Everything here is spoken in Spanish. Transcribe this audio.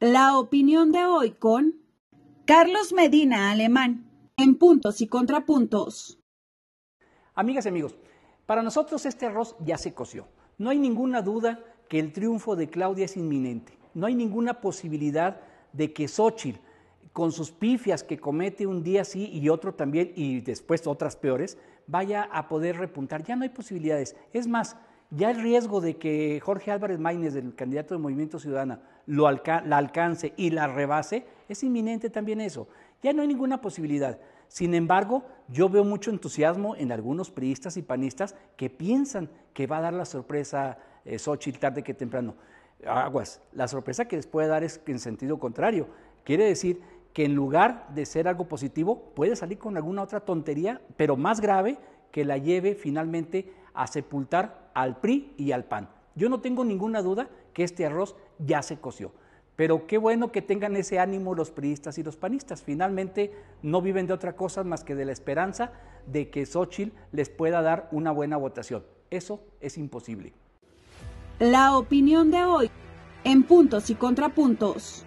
La opinión de hoy con Carlos Medina Alemán, en puntos y contrapuntos. Amigas y amigos, para nosotros este arroz ya se coció. No hay ninguna duda que el triunfo de Claudia es inminente. No hay ninguna posibilidad de que Xochitl, con sus pifias que comete un día sí y otro también, y después otras peores, vaya a poder repuntar. Ya no hay posibilidades. Es más, ya el riesgo de que Jorge Álvarez Maínez, el candidato de Movimiento Ciudadano, lo la alcance y la rebase, es inminente también eso. Ya no hay ninguna posibilidad. Sin embargo, yo veo mucho entusiasmo en algunos priistas y panistas que piensan que va a dar la sorpresa eh, Xochitl tarde que temprano. Aguas, la sorpresa que les puede dar es en sentido contrario. Quiere decir que en lugar de ser algo positivo, puede salir con alguna otra tontería, pero más grave, que la lleve finalmente a sepultar al PRI y al PAN. Yo no tengo ninguna duda que este arroz ya se coció. Pero qué bueno que tengan ese ánimo los priistas y los panistas. Finalmente no viven de otra cosa más que de la esperanza de que Xochitl les pueda dar una buena votación. Eso es imposible. La opinión de hoy en puntos y contrapuntos.